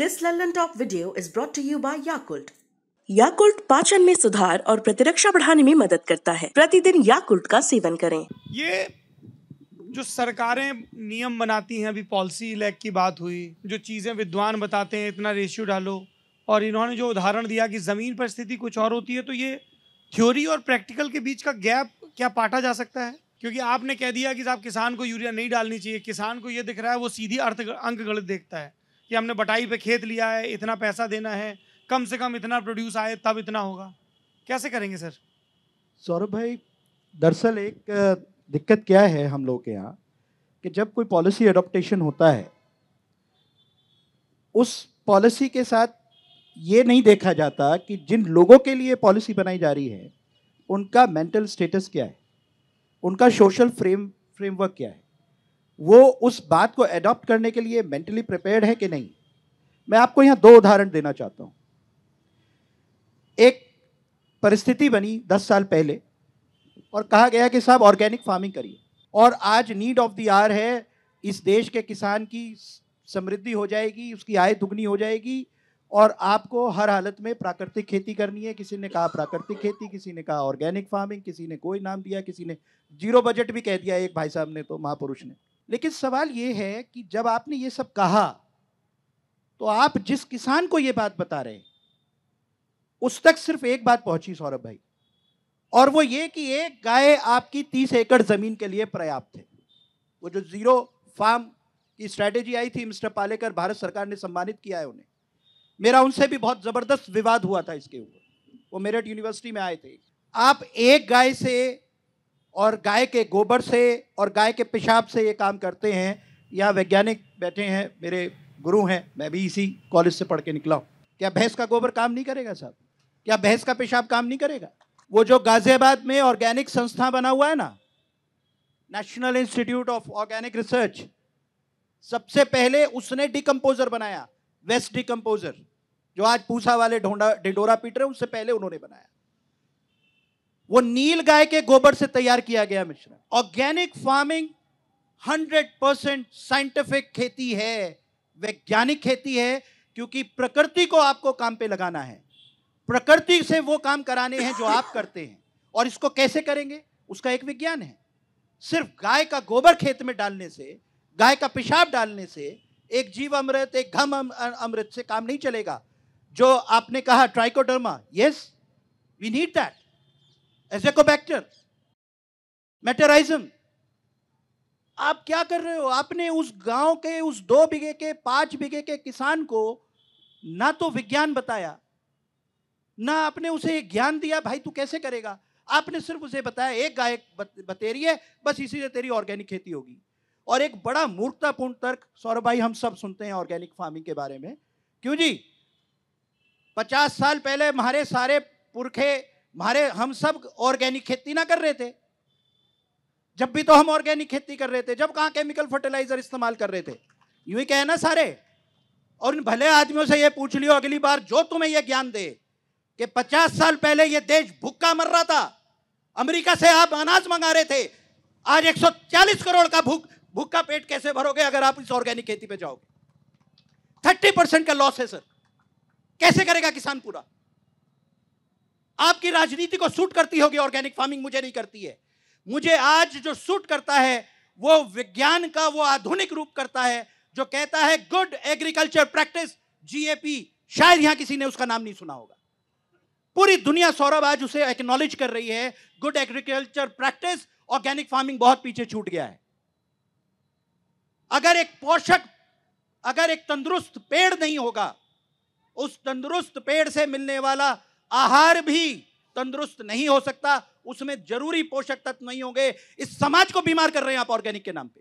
this Lallantop video is brought to you by Yakult Yakult पाचन में सुधार और प्रतिरक्षा बढ़ाने में मदद करता है प्रतिदिन याकुल्ट का सेवन करें ये जो सरकारें नियम बनाती हैं अभी पॉलिसी लैग की बात हुई जो चीज़ें विद्वान बताते हैं इतना रेशियो डालो और इन्होंने जो उदाहरण दिया कि ज़मीन पर स्थिति कुछ और होती है तो ये थ्योरी और प्रैक्टिकल के बीच का गैप क्या पाटा जा सकता है क्योंकि आपने कह दिया कि साहब किसान को यूरिया नहीं डालनी चाहिए किसान को ये दिख रहा है वो सीधी अर्थ अंक गणित देखता है कि हमने बटाई पे खेत लिया है इतना पैसा देना है कम से कम इतना प्रोड्यूस आए तब इतना होगा कैसे करेंगे सर सौरभ भाई दरअसल एक दिक्कत क्या है हम लोग के यहाँ कि जब कोई पॉलिसी एडोप्टेशन होता है उस पॉलिसी के साथ ये नहीं देखा जाता कि जिन लोगों के लिए पॉलिसी बनाई जा रही है उनका मेंटल स्टेटस क्या है उनका सोशल फ्रेम फ्रेमवर्क क्या है वो उस बात को एडॉप्ट करने के लिए मेंटली प्रिपेयर्ड है कि नहीं मैं आपको यहाँ दो उदाहरण देना चाहता हूँ एक परिस्थिति बनी दस साल पहले और कहा गया कि साहब ऑर्गेनिक फार्मिंग करिए और आज नीड ऑफ द आर है इस देश के किसान की समृद्धि हो जाएगी उसकी आय दुगनी हो जाएगी और आपको हर हालत में प्राकृतिक खेती करनी है किसी ने कहा प्राकृतिक खेती किसी ने कहा ऑर्गेनिक फार्मिंग किसी ने कोई नाम दिया किसी ने जीरो बजट भी कह दिया एक भाई साहब ने तो महापुरुष ने लेकिन सवाल ये है कि जब आपने ये सब कहा तो आप जिस किसान को ये बात बता रहे उस तक सिर्फ एक बात पहुंची सौरभ भाई और वो ये कि एक गाय आपकी तीस एकड़ जमीन के लिए पर्याप्त है वो जो जीरो फार्म की स्ट्रेटेजी आई थी मिस्टर पालेकर भारत सरकार ने सम्मानित किया है उन्हें मेरा उनसे भी बहुत ज़बरदस्त विवाद हुआ था इसके ऊपर वो मेरठ यूनिवर्सिटी में आए थे आप एक गाय से और गाय के गोबर से और गाय के पेशाब से ये काम करते हैं या वैज्ञानिक बैठे हैं मेरे गुरु हैं मैं भी इसी कॉलेज से पढ़ के निकला हूँ क्या भैंस का गोबर काम नहीं करेगा साहब क्या भैंस का पेशाब काम नहीं करेगा वो जो गाजियाबाद में ऑर्गेनिक संस्था बना हुआ है ना national institute of organic research सबसे पहले उसने डिकम्पोजर बनाया वेस्ट डिकम्पोजर जो आज पूसा वाले ढोंडा ढिंडोरा पीट रहे उससे पहले उन्होंने बनाया वो नील गाय के गोबर से तैयार किया गया मिश्रण ऑर्गेनिक फार्मिंग 100 परसेंट साइंटिफिक खेती है वैज्ञानिक खेती है क्योंकि प्रकृति को आपको काम पे लगाना है प्रकृति से वो काम कराने हैं जो आप करते हैं और इसको कैसे करेंगे उसका एक विज्ञान है सिर्फ गाय का गोबर खेत में डालने से गाय का पेशाब डालने से एक जीव अमृत एक घम अमृत से काम नहीं चलेगा जो आपने कहा trichoderma yes we need that azotobacter metarhizium आप क्या कर रहे हो आपने उस गांव के उस दो बीघे के पांच बीघे के किसान को ना तो विज्ञान बताया ना आपने उसे ज्ञान दिया भाई तू कैसे करेगा आपने सिर्फ उसे बताया एक गाय बतेरी है बस इसी से तेरी ऑर्गेनिक खेती होगी और एक बड़ा मूर्खतापूर्ण तर्क सौरभ भाई हम सब सुनते हैं ऑर्गेनिक फार्मिंग के बारे में क्यों जी पचास साल पहले हमारे सारे पुरखे हमारे हम सब ऑर्गेनिक खेती ना कर रहे थे जब भी तो हम ऑर्गेनिक खेती कर रहे थे जब कहाँ केमिकल फर्टिलाइजर इस्तेमाल कर रहे थे यूं ही कहना सारे और इन भले आदमियों से ये पूछ लियो अगली बार जो तुम्हें ये ज्ञान दे कि 50 साल पहले ये देश भूखा मर रहा था अमेरिका से आप अनाज मंगा रहे थे आज 140 करोड़ का भूख भूखा पेट कैसे भरोगे अगर आप इस ऑर्गेनिक खेती पे जाओगे थर्टी परसेंट का लॉस है सर कैसे करेगा किसान पूरा आपकी राजनीति को सूट करती होगी ऑर्गेनिक फार्मिंग मुझे नहीं करती है मुझे आज जो सूट करता है वो विज्ञान का वो आधुनिक रूप करता है जो कहता है गुड एग्रीकल्चर प्रैक्टिस जीएपी शायद यहां किसी ने उसका नाम नहीं सुना होगा पूरी दुनिया सौरभ आज उसे एक्नोलेज कर रही है good agriculture practice organic farming बहुत पीछे छूट गया है अगर एक पोषक अगर एक तंदुरुस्त पेड़ नहीं होगा उस तंदुरुस्त पेड़ से मिलने वाला आहार भी तंदुरुस्त नहीं हो सकता उसमें जरूरी पोषक तत्व नहीं होंगे इस समाज को बीमार कर रहे हैं आप ऑर्गेनिक के नाम पे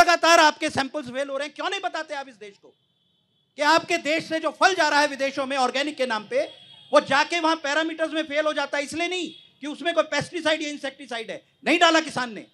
लगातार आपके सैंपल्स फेल हो रहे हैं क्यों नहीं बताते आप इस देश को कि आपके देश से जो फल जा रहा है विदेशों में ऑर्गेनिक के नाम पे वो जाके वहां पैरामीटर्स में फेल हो जाता है इसलिए नहीं कि उसमें कोई पेस्टिसाइड या इंसेक्टिसाइड है नहीं डाला किसान ने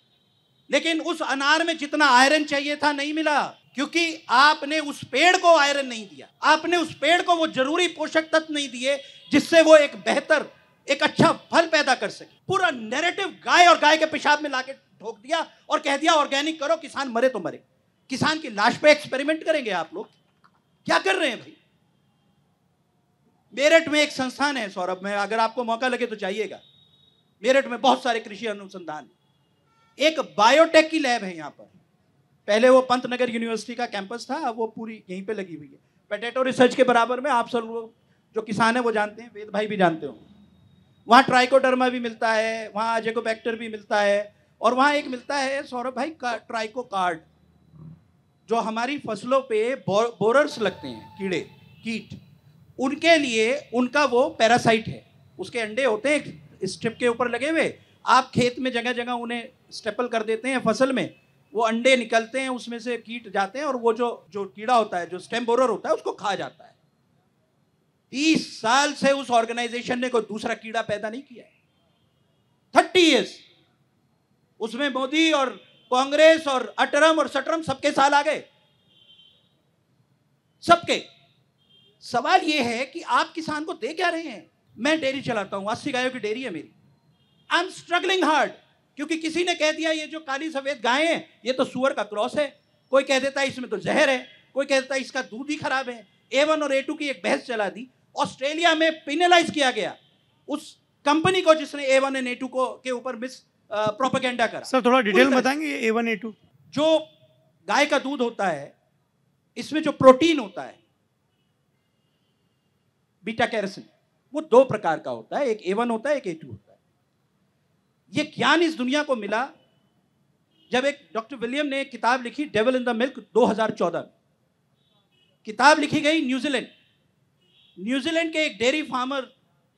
लेकिन उस अनार में जितना आयरन चाहिए था नहीं मिला क्योंकि आपने उस पेड़ को आयरन नहीं दिया आपने उस पेड़ को वो जरूरी पोषक तत्व नहीं दिए जिससे वो एक बेहतर एक अच्छा फल पैदा कर सके पूरा नेरेटिव गाय और गाय के पेशाब में लाके ठोक दिया और कह दिया ऑर्गेनिक करो किसान मरे तो मरे किसान की लाश पे एक्सपेरिमेंट करेंगे आप लोग क्या कर रहे हैं भाई मेरठ में एक संस्थान है सौरभ में अगर आपको मौका लगे तो जाइएगा मेरठ में बहुत सारे कृषि अनुसंधान एक बायोटेक की लैब है यहां पर पहले वो पंत नगर यूनिवर्सिटी का कैंपस था अब वो पूरी यहीं पे लगी हुई है पटेटो रिसर्च के बराबर में आप सब लोग जो किसान है वो जानते हैं वेद भाई भी जानते हो वहाँ ट्राइकोडर्मा भी मिलता है वहाँ जेकोबैक्टर भी मिलता है और वहाँ एक मिलता है सौरभ भाई का ट्राइको कार्ड जो हमारी फसलों पे बोरर्स लगते हैं कीड़े कीट उनके लिए उनका वो पैरासाइट है उसके अंडे होते हैं स्ट्रिप के ऊपर लगे हुए आप खेत में जगह जगह उन्हें स्टेपल कर देते हैं फसल में वो अंडे निकलते हैं उसमें से कीट जाते हैं और वो जो जो कीड़ा होता है जो स्टेम होता है उसको खा जाता है तीस साल से उस ऑर्गेनाइजेशन ने कोई दूसरा कीड़ा पैदा नहीं किया है थर्टी ईयर्स उसमें मोदी और कांग्रेस और अटरम और सटरम सबके साल आ गए सबके सवाल यह है कि आप किसान को दे क्या रहे हैं मैं डेयरी चलाता हूं अस्सी गायों की डेयरी है मेरी आई एम स्ट्रगलिंग हार्ड क्योंकि किसी ने कह दिया ये जो काली सफ़ेद गाय है ये तो सुअर का क्रॉस है कोई कह देता है इसमें तो जहर है कोई कह देता है इसका दूध ही खराब है ए वन और ए टू की एक बहस चला दी ऑस्ट्रेलिया में पिनलाइज किया गया उस कंपनी को जिसने A one and A two को के ऊपर मिस प्रोपेगेंडा करा सर थोड़ा डिटेल बताएंगे ए वन ए टू जो गाय का दूध होता है इसमें जो प्रोटीन होता है बीटा कैरसिन वो दो प्रकार का होता है एक ए वन होता है एक ए टू होता है ये ज्ञान इस दुनिया को मिला जब एक डॉक्टर विलियम ने किताब लिखी डेवल इन द मिल्क 2014 किताब लिखी गई न्यूजीलैंड न्यूजीलैंड के एक डेयरी फार्मर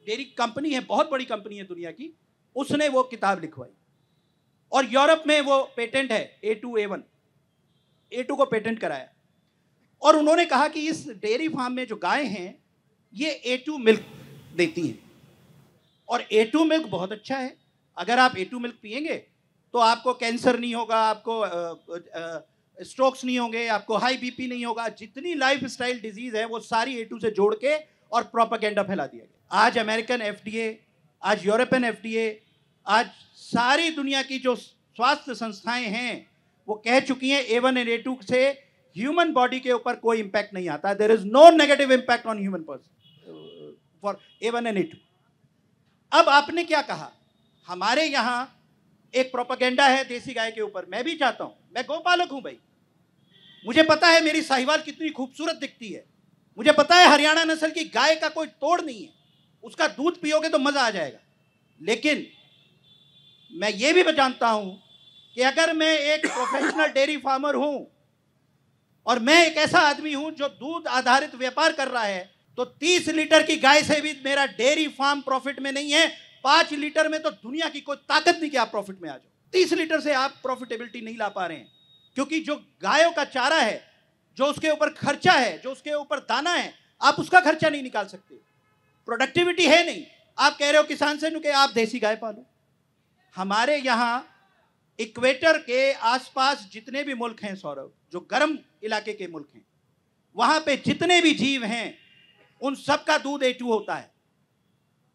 डेयरी कंपनी है बहुत बड़ी कंपनी है दुनिया की उसने वो किताब लिखवाई और यूरोप में वो पेटेंट है A two A one A two को पेटेंट कराया और उन्होंने कहा कि इस डेयरी फार्म में जो गाय हैं ये ए टू मिल्क देती हैं और ए टू मिल्क बहुत अच्छा है अगर आप ए टू मिल्क पियेंगे तो आपको कैंसर नहीं होगा आपको स्ट्रोक्स नहीं होंगे आपको हाई बीपी नहीं होगा जितनी लाइफ स्टाइल डिजीज है वो सारी ए टू से जोड़ के और प्रोपागेंडा फैला दिया गया आज अमेरिकन एफ आज यूरोपियन एफ आज सारी दुनिया की जो स्वास्थ्य संस्थाएं हैं वो कह चुकी हैं A one and A two से ह्यूमन बॉडी के ऊपर कोई इम्पैक्ट नहीं आता there is no negative impact on human person for A one and A two अब आपने क्या कहा हमारे यहाँ एक प्रोपागेंडा है देसी गाय के ऊपर मैं भी चाहता हूँ मैं गौपालक हूँ भाई मुझे पता है मेरी साहिवाल कितनी खूबसूरत दिखती है मुझे पता है हरियाणा नस्ल की गाय का कोई तोड़ नहीं है उसका दूध पियोगे तो मज़ा आ जाएगा लेकिन मैं ये भी जानता हूँ कि अगर मैं एक प्रोफेशनल डेयरी फार्मर हूँ और मैं एक ऐसा आदमी हूँ जो दूध आधारित व्यापार कर रहा है तो 30 लीटर की गाय से भी मेरा डेयरी फार्म प्रॉफिट में नहीं है पांच लीटर में तो दुनिया की कोई ताकत नहीं कि आप प्रॉफिट में आ जाओ तीस लीटर से आप प्रॉफिटेबिलिटी नहीं ला पा रहे हैं क्योंकि जो गायों का चारा है जो उसके ऊपर खर्चा है जो उसके ऊपर दाना है आप उसका खर्चा नहीं निकाल सकते प्रोडक्टिविटी है नहीं आप कह रहे हो किसान से कि आप देसी गाय पालो हमारे यहाँ इक्वेटर के आसपास जितने भी मुल्क हैं सौरभ जो गर्म इलाके के मुल्क हैं वहाँ पे जितने भी जीव हैं उन सबका दूध ए होता है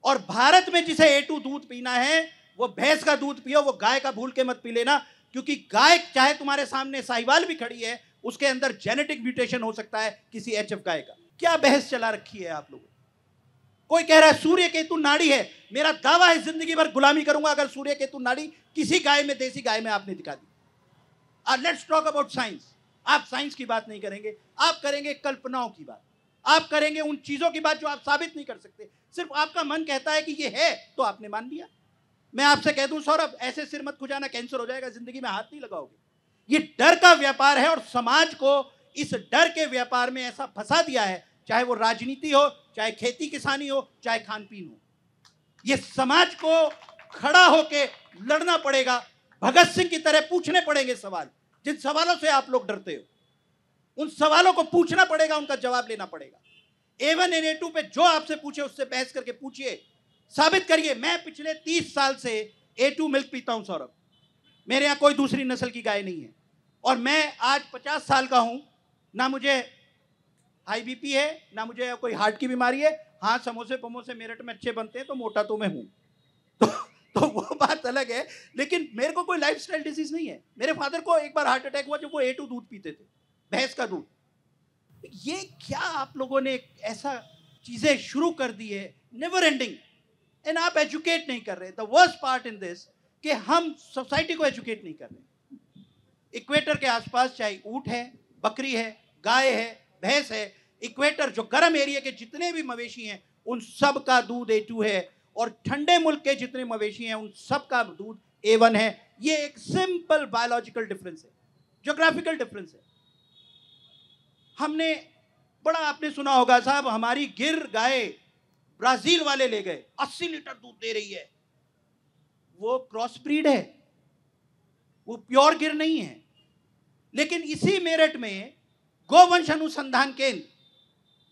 और भारत में जिसे एटू दूध पीना है वो भैंस का दूध पियो वो गाय का भूल के मत पी लेना क्योंकि गाय चाहे तुम्हारे सामने साहिवाल भी खड़ी है उसके अंदर जेनेटिक म्यूटेशन हो सकता है किसी एच एफ गाय का क्या बहस चला रखी है आप लोगों कोई कह रहा है सूर्य केतु नाड़ी है मेरा दावा है जिंदगी भर गुलामी करूंगा अगर सूर्य केतु नाड़ी किसी गाय में देसी गाय में आपने दिखा दी लेट्स टॉक अबाउट साइंस आप साइंस की बात नहीं करेंगे आप करेंगे कल्पनाओं की बात आप करेंगे उन चीजों की बात जो आप साबित नहीं कर सकते सिर्फ आपका मन कहता है कि ये है तो आपने मान लिया मैं आपसे कह दूं सौरभ ऐसे सिर मत खुजाना कैंसर हो जाएगा जिंदगी में हाथ नहीं लगाओगे ये डर का व्यापार है और समाज को इस डर के व्यापार में ऐसा फंसा दिया है चाहे वो राजनीति हो चाहे खेती किसानी हो चाहे खान पीन हो ये समाज को खड़ा होके लड़ना पड़ेगा भगत सिंह की तरह पूछने पड़ेंगे सवाल जिन सवालों से आप लोग डरते हो उन सवालों को पूछना पड़ेगा उनका जवाब लेना पड़ेगा A one and A two पे जो आपसे पूछे उससे बहस करके पूछिए साबित करिए मैं पिछले तीस साल से ए टू मिल्क पीता हूं सौरभ मेरे यहां कोई दूसरी नस्ल की गाय नहीं है और मैं आज पचास साल का हूं ना मुझे हाई बीपी है ना मुझे कोई हार्ट की बीमारी है हाँ समोसे पमोसे मेरठ में अच्छे बनते हैं तो मोटा तो मैं हूं तो तो वो बात अलग है लेकिन मेरे को कोई लाइफ डिजीज नहीं है मेरे फादर को एक बार हार्ट अटैक हुआ जब वो ए टू दूध पीते थे भैंस का दूध ये क्या आप लोगों ने ऐसा चीज़ें शुरू कर दी है नेवर एंडिंग एंड आप एजुकेट नहीं कर रहे the worst part in this कि हम सोसाइटी को एजुकेट नहीं कर रहे इक्वेटर के आसपास चाहे ऊट है बकरी है गाय है भैंस है इक्वेटर जो गर्म एरिया के जितने भी मवेशी हैं उन सब का दूध ए टू है और ठंडे मुल्क के जितने मवेशी हैं उन सब का दूध ए वन है ये एक सिंपल बायोलॉजिकल डिफरेंस है जोग्राफिकल डिफरेंस है हमने बड़ा आपने सुना होगा साहब हमारी गिर गाय ब्राजील वाले ले गए अस्सी लीटर दूध दे रही है वो क्रॉस ब्रीड है वो प्योर गिर नहीं है लेकिन इसी मेरठ में गोवंश अनुसंधान केंद्र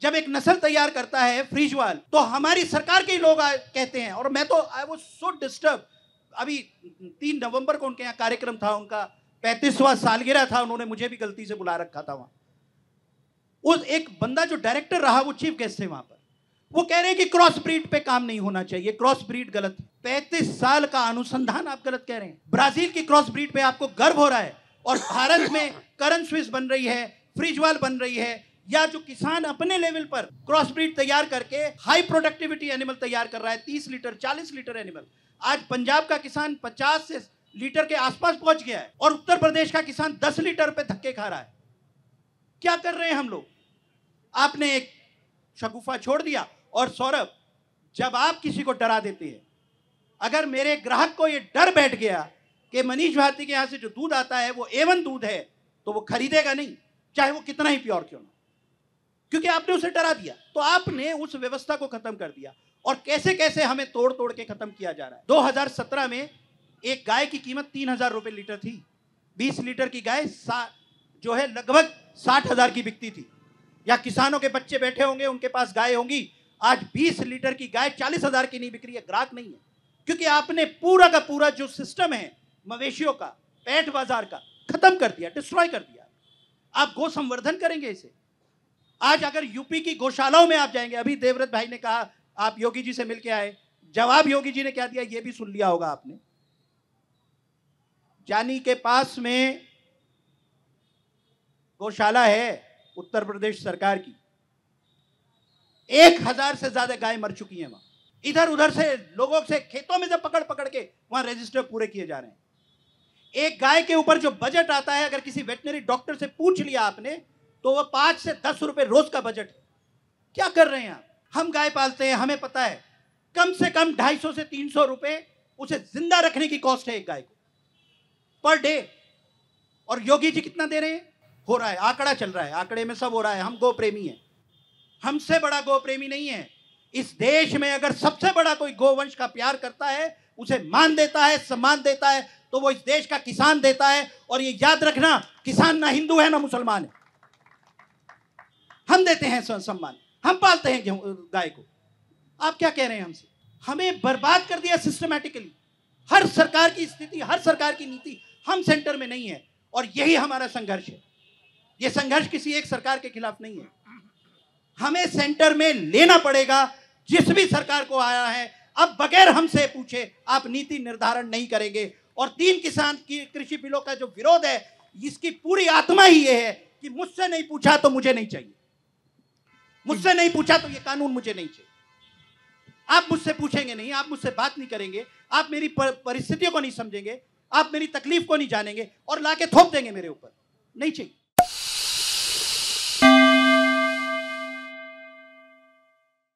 जब एक नस्ल तैयार करता है फ्रिजवाल तो हमारी सरकार के लोग आ, कहते हैं और मैं तो आई वो सो डिस्टर्ब अभी तीन नवंबर को उनके यहाँ कार्यक्रम था उनका पैंतीसवा सालगिरह था उन्होंने मुझे भी गलती से बुला रखा था वहाँ उस एक बंदा जो डायरेक्टर रहा वो चीफ गेस्ट थे वहां पर वो कह रहे हैं कि क्रॉस ब्रीड पे काम नहीं होना चाहिए क्रॉस ब्रीड गलत पैंतीस साल का अनुसंधान आप गलत कह रहे हैं ब्राजील की क्रॉस ब्रीड पे आपको गर्व हो रहा है और भारत में करण स्विस बन रही है फ्रिजवाल बन रही है या जो किसान अपने लेवल पर क्रॉस ब्रीड तैयार करके हाई प्रोडक्टिविटी एनिमल तैयार कर रहा है तीस लीटर चालीस लीटर एनिमल आज पंजाब का किसान पचास से लीटर के आसपास पहुंच गया है और उत्तर प्रदेश का किसान दस लीटर पे धक्के खा रहा है क्या कर रहे हैं हम लोग आपने एक शगुफा छोड़ दिया और सौरभ जब आप किसी को डरा देते हैं अगर मेरे ग्राहक को ये डर बैठ गया कि मनीष भारती के यहाँ से जो दूध आता है वो एवन दूध है तो वो खरीदेगा नहीं चाहे वो कितना ही प्योर क्यों ना क्योंकि आपने उसे डरा दिया तो आपने उस व्यवस्था को खत्म कर दिया और कैसे कैसे हमें तोड़ तोड़ के खत्म किया जा रहा है 2017 में एक गाय की कीमत तीन हजार रुपये लीटर थी 20 लीटर की गाय जो है लगभग साठ हजार की बिकती थी या किसानों के बच्चे बैठे होंगे उनके पास गाय होंगी आज बीस लीटर की गाय चालीस हजार की नहीं बिक रही है ग्राहक नहीं है क्योंकि आपने पूरा का पूरा जो सिस्टम है मवेशियों का पैठ बाजार का खत्म कर दिया डिस्ट्रॉय कर दिया आप गो संवर्धन करेंगे इसे आज अगर यूपी की गौशालाओं में आप जाएंगे अभी देवव्रत भाई ने कहा आप योगी जी से मिलकर आए जवाब योगी जी ने क्या दिया ये भी सुन लिया होगा आपने जानी के पास में गौशाला है उत्तर प्रदेश सरकार की एक हजार से ज्यादा गाय मर चुकी है वहां इधर उधर से लोगों से खेतों में से पकड़ पकड़ के वहां रजिस्टर पूरे किए जा रहे हैं एक गाय के ऊपर जो बजट आता है अगर किसी वेटनरी डॉक्टर से पूछ लिया आपने तो वह पांच से दस रुपए रोज का बजट है क्या कर रहे हैं आप हम गाय पालते हैं हमें पता है कम से कम ढाई सौ से तीन सौ उसे जिंदा रखने की कॉस्ट है एक गाय को पर डे और योगी जी कितना दे रहे हैं हो रहा है आंकड़ा चल रहा है आंकड़े में सब हो रहा है हम गो प्रेमी हैं हमसे बड़ा गोप्रेमी नहीं है इस देश में अगर सबसे बड़ा कोई गोवंश का प्यार करता है उसे मान देता है सम्मान देता है तो वो इस देश का किसान देता है और ये याद रखना किसान ना हिंदू है ना मुसलमान है हम देते हैं सम्मान हम पालते हैं गाय को आप क्या कह रहे हैं हमसे हमें बर्बाद कर दिया सिस्टमेटिकली हर सरकार की स्थिति हर सरकार की नीति हम सेंटर में नहीं है और यही हमारा संघर्ष है ये संघर्ष किसी एक सरकार के खिलाफ नहीं है हमें सेंटर में लेना पड़ेगा जिस भी सरकार को आया है अब बगैर हमसे पूछे आप नीति निर्धारण नहीं करेंगे और तीन किसान की कृषि बिलों का जो विरोध है इसकी पूरी आत्मा ही ये है कि मुझसे नहीं पूछा तो मुझे नहीं चाहिए मुझसे नहीं पूछा तो ये कानून मुझे नहीं चाहिए आप मुझसे पूछेंगे नहीं आप मुझसे बात नहीं करेंगे आप मेरी परिस्थितियों को नहीं समझेंगे आप मेरी तकलीफ को नहीं जानेंगे और लाके थोप देंगे मेरे ऊपर नहीं चाहिए